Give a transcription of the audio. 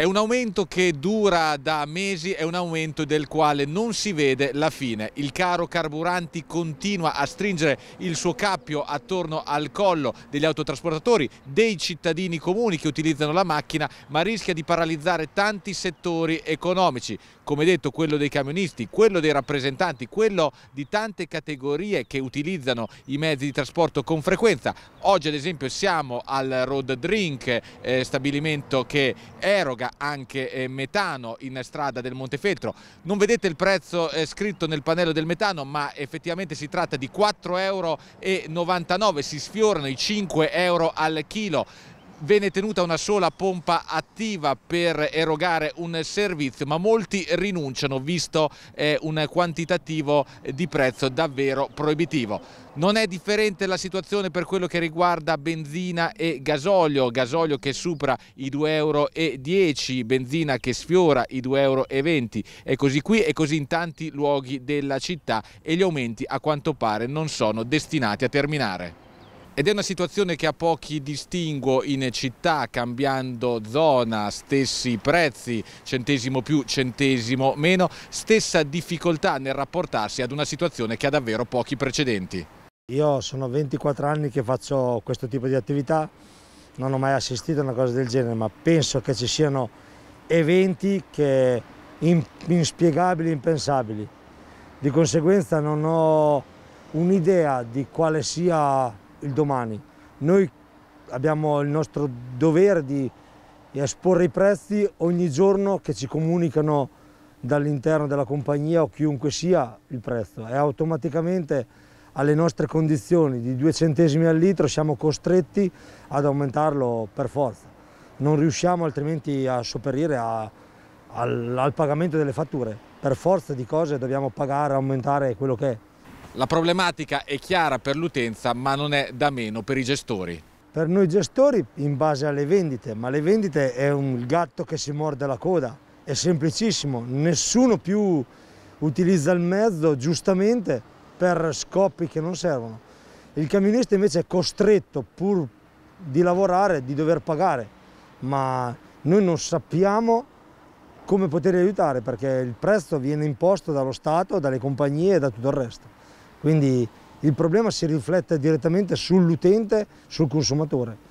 È un aumento che dura da mesi, è un aumento del quale non si vede la fine. Il caro carburanti continua a stringere il suo cappio attorno al collo degli autotrasportatori, dei cittadini comuni che utilizzano la macchina, ma rischia di paralizzare tanti settori economici, come detto quello dei camionisti, quello dei rappresentanti, quello di tante categorie che utilizzano i mezzi di trasporto con frequenza. Oggi ad esempio siamo al Road Drink, eh, stabilimento che eroga anche eh, metano in strada del Montefeltro. Non vedete il prezzo eh, scritto nel pannello del metano, ma effettivamente si tratta di 4,99 euro, si sfiorano i 5 euro al chilo viene tenuta una sola pompa attiva per erogare un servizio, ma molti rinunciano visto eh, un quantitativo di prezzo davvero proibitivo. Non è differente la situazione per quello che riguarda benzina e gasolio, gasolio che supera i 2,10 euro, benzina che sfiora i 2,20 euro e così qui e così in tanti luoghi della città e gli aumenti a quanto pare non sono destinati a terminare. Ed è una situazione che a pochi distinguo in città, cambiando zona, stessi prezzi, centesimo più, centesimo meno, stessa difficoltà nel rapportarsi ad una situazione che ha davvero pochi precedenti. Io sono 24 anni che faccio questo tipo di attività, non ho mai assistito a una cosa del genere, ma penso che ci siano eventi che inspiegabili, impensabili. Di conseguenza non ho un'idea di quale sia il domani. Noi abbiamo il nostro dovere di esporre i prezzi ogni giorno che ci comunicano dall'interno della compagnia o chiunque sia il prezzo e automaticamente alle nostre condizioni di due centesimi al litro siamo costretti ad aumentarlo per forza. Non riusciamo altrimenti a sopperire a, al, al pagamento delle fatture. Per forza di cose dobbiamo pagare, aumentare quello che è. La problematica è chiara per l'utenza ma non è da meno per i gestori. Per noi gestori in base alle vendite, ma le vendite è un gatto che si morde la coda, è semplicissimo, nessuno più utilizza il mezzo giustamente per scopi che non servono. Il camionista invece è costretto pur di lavorare, di dover pagare, ma noi non sappiamo come poter aiutare perché il prezzo viene imposto dallo Stato, dalle compagnie e da tutto il resto. Quindi il problema si riflette direttamente sull'utente, sul consumatore.